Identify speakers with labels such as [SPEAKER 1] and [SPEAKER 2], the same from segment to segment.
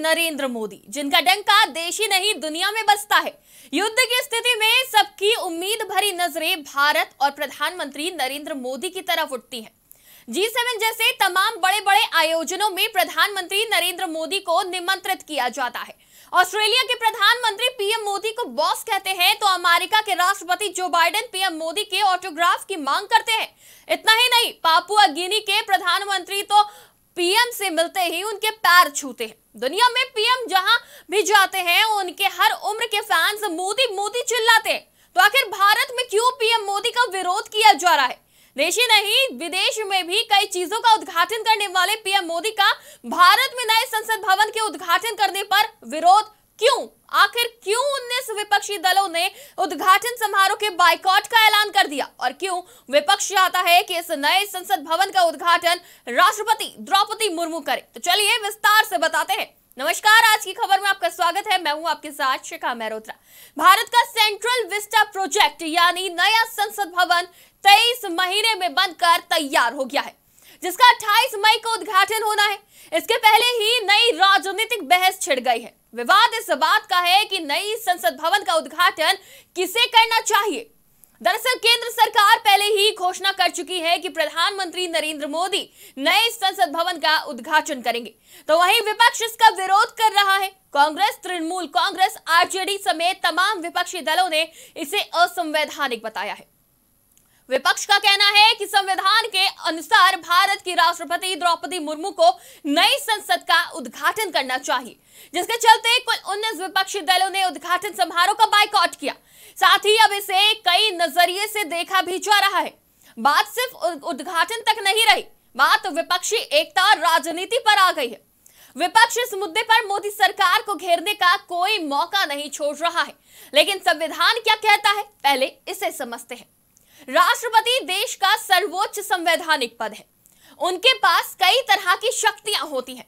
[SPEAKER 1] नरेंद्र मोदी जिनका डंका देश ही नहीं दुनिया में बसता है युद्ध की स्थिति में सबकी उम्मीद भरी नजरें भारत और प्रधानमंत्री नरेंद्र मोदी की तरफ उठती हैं। जी सेवन जैसे तमाम बड़े बड़े आयोजनों में प्रधानमंत्री नरेंद्र मोदी को निमंत्रित किया जाता है ऑस्ट्रेलिया के प्रधानमंत्री पीएम मोदी को बॉस कहते हैं तो अमेरिका के राष्ट्रपति जो बाइडेन पीएम मोदी के ऑटोग्राफ की मांग करते हैं इतना ही नहीं पापुआ गिनी के प्रधानमंत्री तो पीएम से मिलते ही उनके पैर छूते हैं दुनिया में पीएम जहां भी जाते हैं उनके हर उम्र के फैंस मोदी मोदी चिल्लाते हैं तो आखिर भारत में क्यों पीएम मोदी का विरोध किया जा रहा है देश ही नहीं विदेश में भी कई चीजों का उद्घाटन करने वाले पीएम मोदी का भारत में नए संसद भवन के उद्घाटन करने पर विरोध क्यों आखिर क्यों उन्नीस विपक्षी दलों ने उद्घाटन समारोह के बाइकॉट का ऐलान कर दिया और क्यों विपक्ष चाहता है कि इस नए संसद भवन का उद्घाटन राष्ट्रपति द्रौपदी मुर्मू करे तो चलिए विस्तार से बताते हैं नमस्कार आज की खबर में आपका स्वागत है मैं हूं आपके साथ शिखा मेहरोत्रा भारत का सेंट्रल विस्टा प्रोजेक्ट यानी नया संसद भवन 23 महीने में बनकर तैयार हो गया है जिसका 28 मई को उद्घाटन होना है इसके पहले ही नई राजनीतिक बहस छिड़ गई है विवाद इस बात का है कि नई संसद भवन का उद्घाटन किसे करना चाहिए दरअसल केंद्र सरकार पहले ही घोषणा कर चुकी है कि प्रधानमंत्री नरेंद्र मोदी नए संसद भवन का उद्घाटन करेंगे तो वहीं विपक्ष इसका विरोध कर रहा है कांग्रेस तृणमूल कांग्रेस आरजेडी समेत तमाम विपक्षी दलों ने इसे असंवैधानिक बताया है विपक्ष का कहना है कि संविधान के अनुसार भारत की राष्ट्रपति द्रौपदी मुर्मू को नई संसद का उद्घाटन करना चाहिए जिसके चलते कुल उन्नीस विपक्षी दलों ने उद्घाटन समारोह का बाइकआउट किया साथ ही अब इसे कई नजरिए से देखा भी जा रहा है बात सिर्फ उद्घाटन तक नहीं रही बात विपक्षी एकता और राजनीति पर आ गई है विपक्ष इस मुद्दे पर मोदी सरकार को घेरने का कोई मौका नहीं छोड़ रहा है लेकिन संविधान क्या कहता है पहले इसे समझते हैं राष्ट्रपति देश का सर्वोच्च संवैधानिक पद है उनके पास कई तरह की शक्तियां होती हैं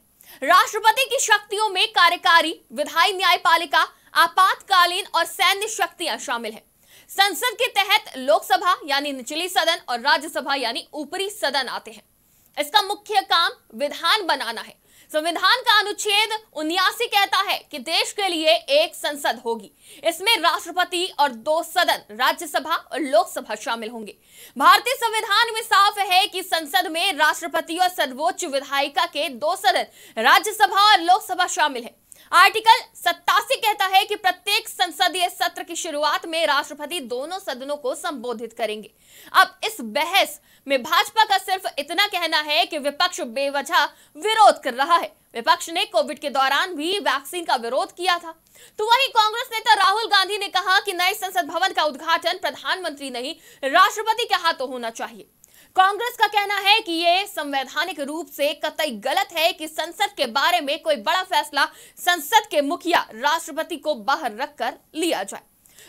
[SPEAKER 1] राष्ट्रपति की शक्तियों में कार्यकारी विधायी न्यायपालिका आपातकालीन और सैन्य शक्तियां शामिल है संसद के तहत लोकसभा यानी निचली सदन और राज्यसभा यानी ऊपरी सदन आते हैं इसका मुख्य काम विधान बनाना है संविधान का अनुच्छेद उन्यासी कहता है कि देश के लिए एक संसद होगी इसमें राष्ट्रपति और दो सदन राज्यसभा और लोकसभा शामिल होंगे भारतीय संविधान में साफ है कि संसद में राष्ट्रपति और सर्वोच्च विधायिका के दो सदन राज्यसभा और लोकसभा शामिल है आर्टिकल सत्तासी कहता है कि प्रत्येक संसदीय सत्र की शुरुआत में राष्ट्रपति दोनों सदनों को संबोधित करेंगे अब इस बहस में भाजपा का सिर्फ इतना कहना है कि विपक्ष बेवजह विरोध कर रहा है विपक्ष ने कोविड के दौरान भी वैक्सीन का विरोध किया था तो वहीं कांग्रेस नेता राहुल गांधी ने कहा कि नए संसद भवन का उद्घाटन प्रधानमंत्री नहीं राष्ट्रपति के हाथों होना चाहिए कांग्रेस का कहना है कि ये संवैधानिक रूप से कतई गलत है कि संसद के बारे में कोई बड़ा फैसला संसद के मुखिया राष्ट्रपति को बाहर रखकर लिया जाए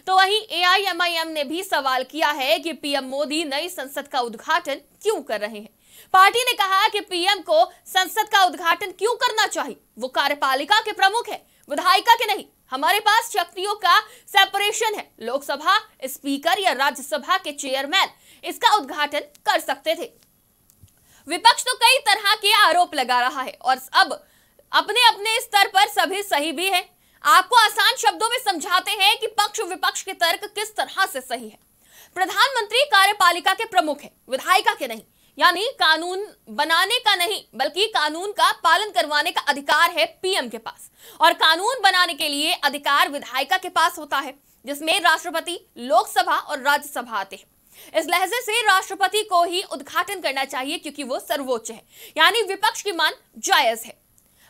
[SPEAKER 1] तो वहीं एआईएमआईएम ने भी सवाल किया है कि पीएम मोदी नई संसद का उद्घाटन क्यों कर रहे हैं पार्टी ने कहा कि पीएम को संसद का उद्घाटन क्यों करना चाहिए वो कार्यपालिका के प्रमुख है विधायिका के नहीं हमारे पास शक्तियों का सेपरेशन है लोकसभा स्पीकर या राज्यसभा के चेयरमैन इसका उद्घाटन कर सकते थे विपक्ष तो कई तरह के आरोप लगा रहा है और अब अपने अपने स्तर पर सभी सही भी है आपको आसान शब्दों में समझाते हैं कि पक्ष विपक्ष के तर्क किस तरह से सही है प्रधानमंत्री कार्यपालिका के प्रमुख है विधायिका के नहीं यानी कानून बनाने का नहीं बल्कि कानून का पालन करवाने का अधिकार है पीएम के पास और कानून बनाने के लिए अधिकार विधायिका के पास होता है जिसमें राष्ट्रपति लोकसभा और राज्यसभा आते हैं इस लहजे से राष्ट्रपति को ही उद्घाटन करना चाहिए क्योंकि वो सर्वोच्च है यानी विपक्ष की मान जायज है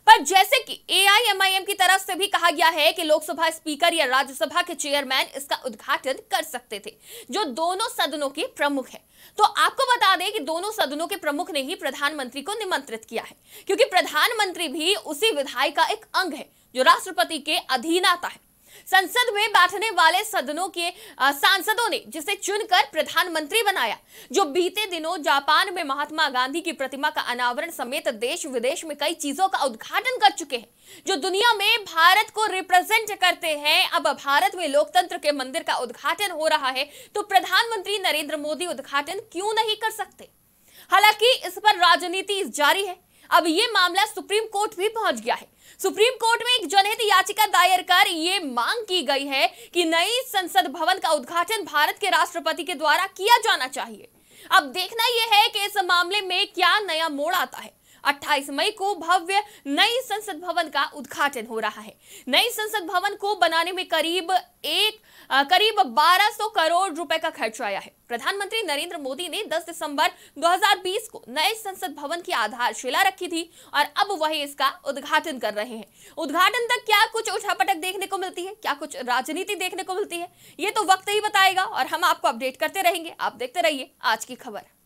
[SPEAKER 1] पर जैसे कि एआईएमआईएम की तरफ से भी कहा गया है कि लोकसभा स्पीकर या राज्यसभा के चेयरमैन इसका उद्घाटन कर सकते थे जो दोनों सदनों के प्रमुख है तो आपको दें कि दोनों सदनों के प्रमुख ने ही प्रधानमंत्री को निमंत्रित किया है क्योंकि प्रधानमंत्री भी उसी विधायक का एक अंग है जो राष्ट्रपति के अधीन आता है संसद में बैठने वाले सदनों के सांसदों ने जिसे चुनकर प्रधानमंत्री बनाया जो बीते दिनों जापान में महात्मा गांधी की प्रतिमा का अनावरण समेत देश विदेश में कई चीजों का उद्घाटन कर चुके हैं जो दुनिया में भारत को रिप्रेजेंट करते हैं अब भारत में लोकतंत्र के मंदिर का उद्घाटन हो रहा है तो प्रधानमंत्री नरेंद्र मोदी उद्घाटन क्यों नहीं कर सकते हालांकि इस पर राजनीति जारी है अब ये मामला सुप्रीम कोर्ट भी पहुंच गया है सुप्रीम कोर्ट में एक जनहित याचिका दायर कर ये मांग की गई है कि नई संसद भवन का उद्घाटन भारत के राष्ट्रपति के द्वारा किया जाना चाहिए अब देखना यह है कि इस मामले में क्या नया मोड़ आता है 28 मई को भव्य नई संसद भवन का उद्घाटन हो रहा है नई संसद भवन को बनाने में करीब एक आ, करीब 1200 करोड़ रुपए का खर्च आया है प्रधानमंत्री नरेंद्र मोदी ने 10 दिसंबर 2020 को नए संसद भवन की आधारशिला रखी थी और अब वही इसका उद्घाटन कर रहे हैं उद्घाटन तक क्या कुछ उठापटक देखने को मिलती है क्या कुछ राजनीति देखने को मिलती है ये तो वक्त ही बताएगा और हम आपको अपडेट करते रहेंगे आप देखते रहिए आज की खबर